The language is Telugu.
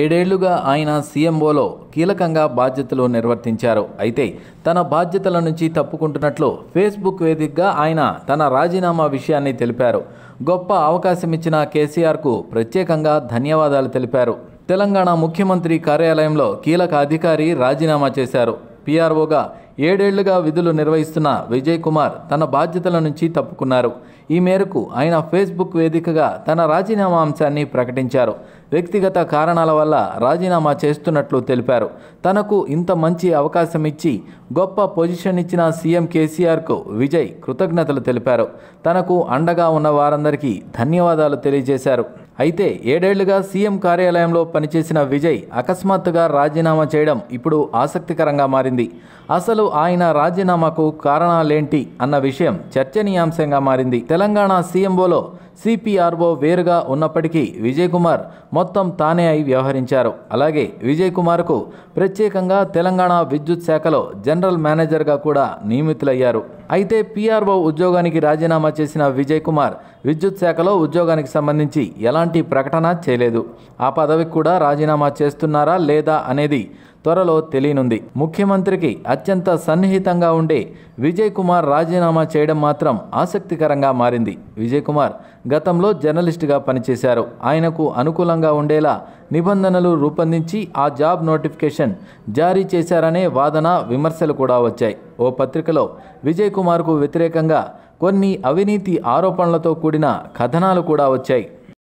ఏడేళ్లుగా ఆయన సీఎంఓలో కీలకంగా బాధ్యతలు నిర్వర్తించారు అయితే తన బాధ్యతల నుంచి తప్పుకుంటున్నట్లు ఫేస్బుక్ వేదికగా ఆయన తన రాజీనామా విషయాన్ని తెలిపారు గొప్ప అవకాశం ఇచ్చిన కేసీఆర్కు ప్రత్యేకంగా ధన్యవాదాలు తెలిపారు తెలంగాణ ముఖ్యమంత్రి కార్యాలయంలో కీలక అధికారి రాజీనామా చేశారు పిఆర్ఓగా ఏడేళ్లుగా విధులు నిర్వహిస్తున్న విజయ్ కుమార్ తన బాధ్యతల నుంచి తప్పుకున్నారు ఈ మేరకు ఆయన ఫేస్బుక్ వేదికగా తన రాజీనామా అంశాన్ని ప్రకటించారు వ్యక్తిగత కారణాల వల్ల రాజీనామా చేస్తున్నట్లు తెలిపారు తనకు ఇంత మంచి అవకాశం ఇచ్చి గొప్ప పొజిషన్ ఇచ్చిన సీఎం కేసీఆర్కు విజయ్ కృతజ్ఞతలు తెలిపారు తనకు అండగా ఉన్న వారందరికీ ధన్యవాదాలు తెలియజేశారు అయితే ఏడేళ్లుగా సీఎం కార్యాలయంలో పనిచేసిన విజయ్ అకస్మాత్తుగా రాజీనామా చేయడం ఇప్పుడు ఆసక్తికరంగా మారింది అసలు అసలు ఆయన రాజీనామాకు కారణాలేంటి అన్న విషయం చర్చనీయాంశంగా మారింది తెలంగాణ సీఎంఓలో సిపిఆర్ఓ వేరుగా ఉన్నప్పటికీ విజయ్ కుమార్ మొత్తం తానే అయి వ్యవహరించారు అలాగే విజయ్ కుమార్కు ప్రత్యేకంగా తెలంగాణ విద్యుత్ శాఖలో జనరల్ మేనేజర్గా కూడా నియమితులయ్యారు అయితే పిఆర్ఓ ఉద్యోగానికి రాజీనామా చేసిన విజయ్ కుమార్ విద్యుత్ శాఖలో ఉద్యోగానికి సంబంధించి ఎలాంటి ప్రకటన చేయలేదు ఆ పదవికి కూడా రాజీనామా చేస్తున్నారా లేదా అనేది త్వరలో తెలియనుంది ముఖ్యమంత్రికి అత్యంత సన్నిహితంగా ఉండే విజయ్ కుమార్ రాజీనామా చేయడం మాత్రం ఆసక్తికరంగా మారింది విజయ్ కుమార్ గతంలో జర్నలిస్టుగా పనిచేశారు ఆయనకు అనుకూలంగా ఉండేలా నిబంధనలు రూపొందించి ఆ జాబ్ నోటిఫికేషన్ జారీ చేశారనే వాదన విమర్శలు కూడా వచ్చాయి ఓ పత్రికలో విజయ్ కుమార్కు వ్యతిరేకంగా కొన్ని అవినీతి ఆరోపణలతో కూడిన కథనాలు కూడా వచ్చాయి